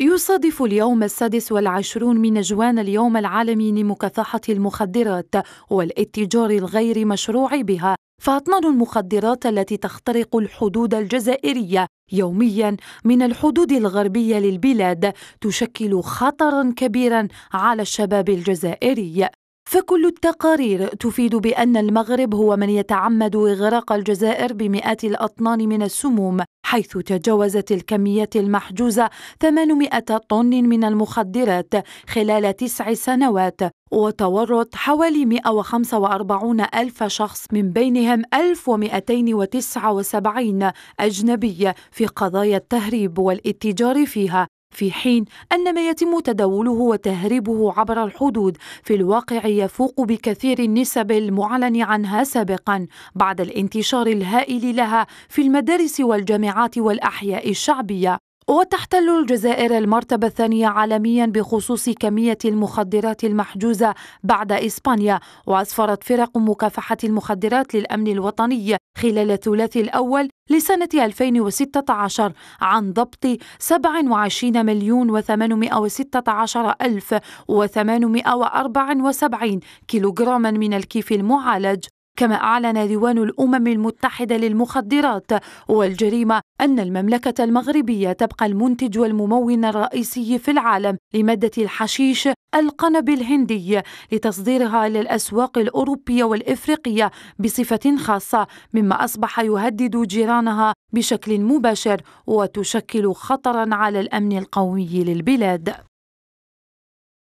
يصادف اليوم السادس والعشرون من جوان اليوم العالمي لمكافحة المخدرات والاتجار الغير مشروع بها فأطنان المخدرات التي تخترق الحدود الجزائرية يوميا من الحدود الغربية للبلاد تشكل خطرا كبيرا على الشباب الجزائري فكل التقارير تفيد بأن المغرب هو من يتعمد إغراق الجزائر بمئات الأطنان من السموم حيث تجاوزت الكميات المحجوزة 800 طن من المخدرات خلال تسع سنوات وتورط حوالي 145 ألف شخص من بينهم 1279 أجنبي في قضايا التهريب والاتجار فيها في حين أن ما يتم تداوله وتهريبه عبر الحدود في الواقع يفوق بكثير النسب المعلن عنها سابقا بعد الانتشار الهائل لها في المدارس والجامعات والأحياء الشعبية وتحتل الجزائر المرتبة الثانية عالميا بخصوص كمية المخدرات المحجوزة بعد إسبانيا وأسفرت فرق مكافحة المخدرات للأمن الوطني خلال الثلاث الأول لسنة 2016 عن ضبط 27 مليون و816 ألف و874 كيلوغراما من الكيف المعالج كما أعلن ديوان الأمم المتحدة للمخدرات والجريمة أن المملكة المغربية تبقى المنتج والممون الرئيسي في العالم لمادة الحشيش القنب الهندي لتصديرها إلى الأسواق الأوروبية والإفريقية بصفة خاصة مما أصبح يهدد جيرانها بشكل مباشر وتشكل خطرا على الأمن القومي للبلاد